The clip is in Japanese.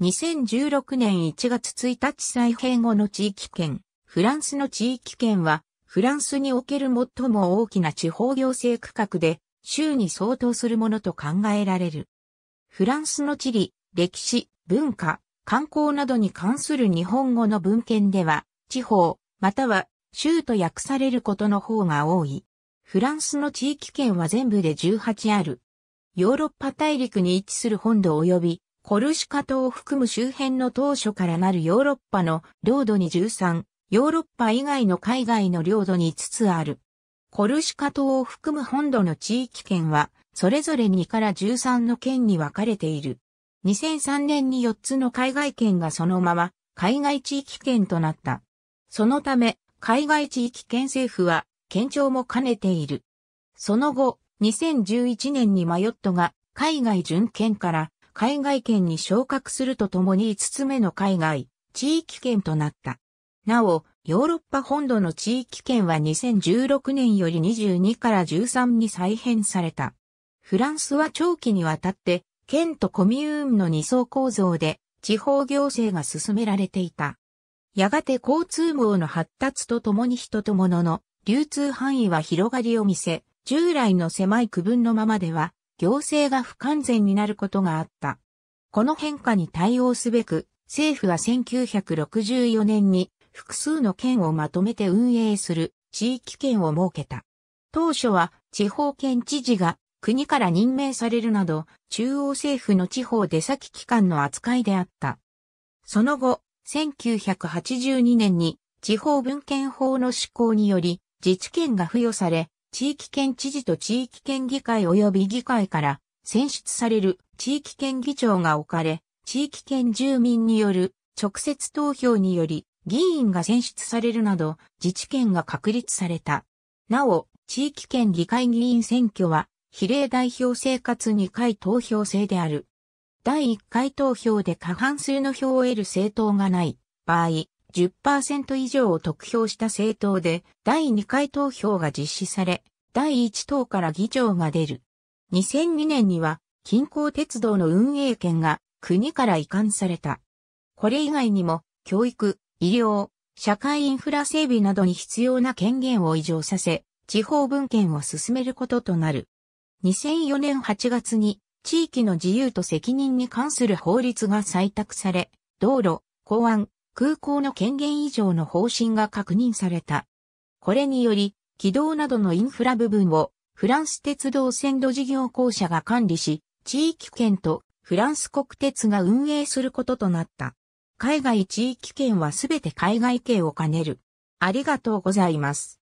2016年1月1日再編後の地域圏、フランスの地域圏は、フランスにおける最も大きな地方行政区画で、州に相当するものと考えられる。フランスの地理、歴史、文化、観光などに関する日本語の文献では、地方、または州と訳されることの方が多い。フランスの地域圏は全部で18ある。ヨーロッパ大陸に位置する本土及びコルシカ島を含む周辺の当初からなるヨーロッパの領土に13、ヨーロッパ以外の海外の領土に5つある。コルシカ島を含む本土の地域圏は、それぞれ2から13の県に分かれている。2003年に4つの海外圏がそのまま、海外地域圏となった。そのため、海外地域圏政府は、県庁も兼ねている。その後、2011年にマヨットが海外準県から海外圏に昇格するとともに5つ目の海外、地域圏となった。なお、ヨーロッパ本土の地域圏は2016年より22から13に再編された。フランスは長期にわたって、県とコミューンの二層構造で、地方行政が進められていた。やがて交通網の発達とともに人と物の流通範囲は広がりを見せ、従来の狭い区分のままでは行政が不完全になることがあった。この変化に対応すべく、政府は1964年に複数の県をまとめて運営する地域県を設けた。当初は地方県知事が国から任命されるなど、中央政府の地方出先機関の扱いであった。その後、1982年に地方文献法の施行により自治権が付与され、地域圏知事と地域圏議会及び議会から選出される地域圏議長が置かれ、地域圏住民による直接投票により議員が選出されるなど自治権が確立された。なお、地域圏議会議員選挙は比例代表生活2回投票制である。第1回投票で過半数の票を得る政党がない場合、10%以上を得票した政党で、第2回投票が実施され、第1党から議長が出る。2002年には、近郊鉄道の運営権が国から移管された。これ以外にも、教育、医療、社会インフラ整備などに必要な権限を移譲させ、地方分権を進めることとなる。2004年8月に、地域の自由と責任に関する法律が採択され、道路、公安、空港の権限以上の方針が確認された。これにより、軌道などのインフラ部分をフランス鉄道線路事業公社が管理し、地域圏とフランス国鉄が運営することとなった。海外地域圏はすべて海外系を兼ねる。ありがとうございます。